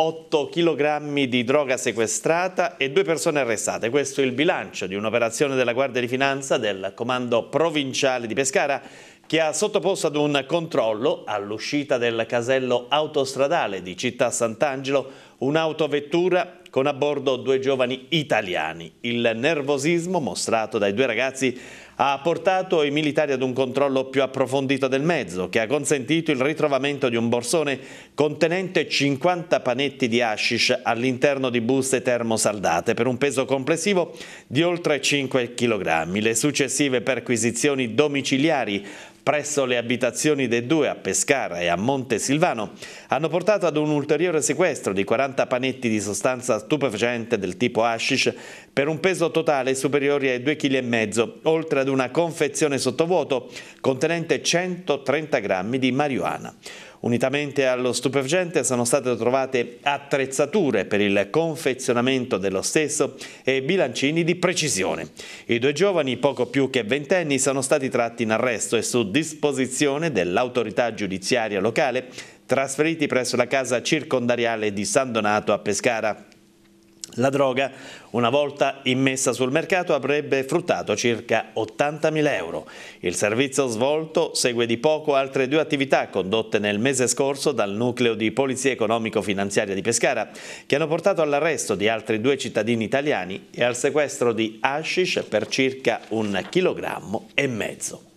8 kg di droga sequestrata e due persone arrestate. Questo è il bilancio di un'operazione della Guardia di Finanza del Comando Provinciale di Pescara che ha sottoposto ad un controllo all'uscita del casello autostradale di Città Sant'Angelo un'autovettura con a bordo due giovani italiani. Il nervosismo mostrato dai due ragazzi ha portato i militari ad un controllo più approfondito del mezzo, che ha consentito il ritrovamento di un borsone contenente 50 panetti di hashish all'interno di buste termosaldate per un peso complessivo di oltre 5 kg. Le successive perquisizioni domiciliari presso le abitazioni dei due a Pescara e a Monte Silvano hanno portato ad un ulteriore sequestro di 40 panetti di sostanza stupefacente del tipo hashish per un peso totale superiore ai 2,5 kg, oltre ad una confezione sottovuoto contenente 130 grammi di marijuana. Unitamente allo stupefacente sono state trovate attrezzature per il confezionamento dello stesso e bilancini di precisione. I due giovani, poco più che ventenni, sono stati tratti in arresto e su disposizione dell'autorità giudiziaria locale trasferiti presso la casa circondariale di San Donato a Pescara. La droga, una volta immessa sul mercato, avrebbe fruttato circa 80.000 euro. Il servizio svolto segue di poco altre due attività condotte nel mese scorso dal nucleo di Polizia Economico-Finanziaria di Pescara, che hanno portato all'arresto di altri due cittadini italiani e al sequestro di hashish per circa un chilogrammo e mezzo.